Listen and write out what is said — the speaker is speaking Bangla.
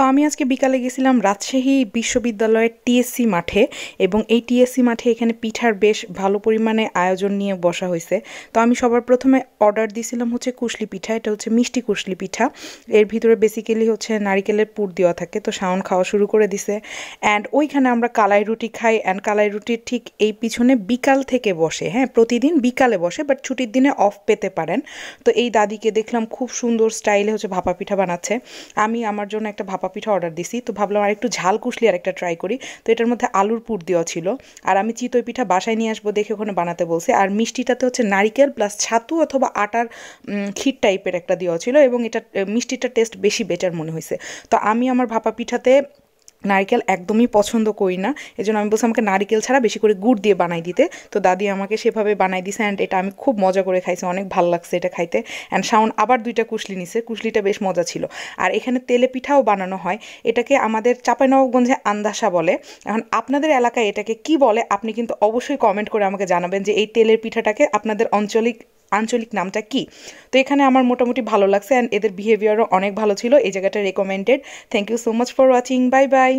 তো আমি আজকে বিকালে গেছিলাম রাজশাহী বিশ্ববিদ্যালয়ের টিএসসি মাঠে এবং এই টিএসসি মাঠে এখানে পিঠার বেশ ভালো পরিমাণে আয়োজন নিয়ে বসা হয়েছে তো আমি সবার প্রথমে অর্ডার দিয়েছিলাম হচ্ছে কুশলি পিঠা এটা হচ্ছে মিষ্টি কুশলি পিঠা এর ভিতরে বেসিক্যালি হচ্ছে নারিকেলের পুর দেওয়া থাকে তো সাউন খাওয়া শুরু করে দিছে অ্যান্ড ওইখানে আমরা কালাই রুটি খাই অ্যান্ড কালাই রুটির ঠিক এই পিছনে বিকাল থেকে বসে হ্যাঁ প্রতিদিন বিকালে বসে বাট ছুটির দিনে অফ পেতে পারেন তো এই দাদিকে দেখলাম খুব সুন্দর স্টাইলে হচ্ছে ভাপা পিঠা বানাচ্ছে আমি আমার জন্য একটা ভাপা পিঠা অর্ডার দিছি তো ভাবলাম আর একটু ঝাল কুশলি আর একটা ট্রাই করি তো এটার মধ্যে আলুর পুর দেওয়া ছিল আর আমি চিতই পিঠা বাসায় নিয়ে আসবো দেখে ওখানে বানাতে বলছে আর মিষ্টিটাতে হচ্ছে নারিকেল প্লাস ছাতু অথবা আটার ক্ষীর টাইপের একটা দেওয়া ছিল এবং এটা মিষ্টিটার টেস্ট বেশি বেটার মনে হয়েছে তো আমি আমার ভাপা পিঠাতে নারকেল একদমই পছন্দ করি না এই জন্য আমি বলছি আমাকে নারিকেল ছাড়া বেশি করে গুড় দিয়ে বানাই দিতে তো দাদি আমাকে সেভাবে বানাই দিছে অ্যান্ড এটা আমি খুব মজা করে খাইছি অনেক ভাল লাগছে এটা খাইতে অ্যান্ড শাওন আবার দুইটা কুশলি নিছে কুশলিটা বেশ মজা ছিল আর এখানে তেলে পিঠাও বানানো হয় এটাকে আমাদের চাঁপাইনবাবগঞ্জে আন্দাসা বলে এখন আপনাদের এলাকায় এটাকে কি বলে আপনি কিন্তু অবশ্যই কমেন্ট করে আমাকে জানাবেন যে এই তেলের পিঠাটাকে আপনাদের অঞ্চলিক আঞ্চলিক নামটা কি তো এখানে আমার মোটামুটি ভালো লাগছে অ্যান্ড এদের বিহেভিয়ারও অনেক ভালো ছিল এই জায়গাটা recommended thank you so much for watching bye by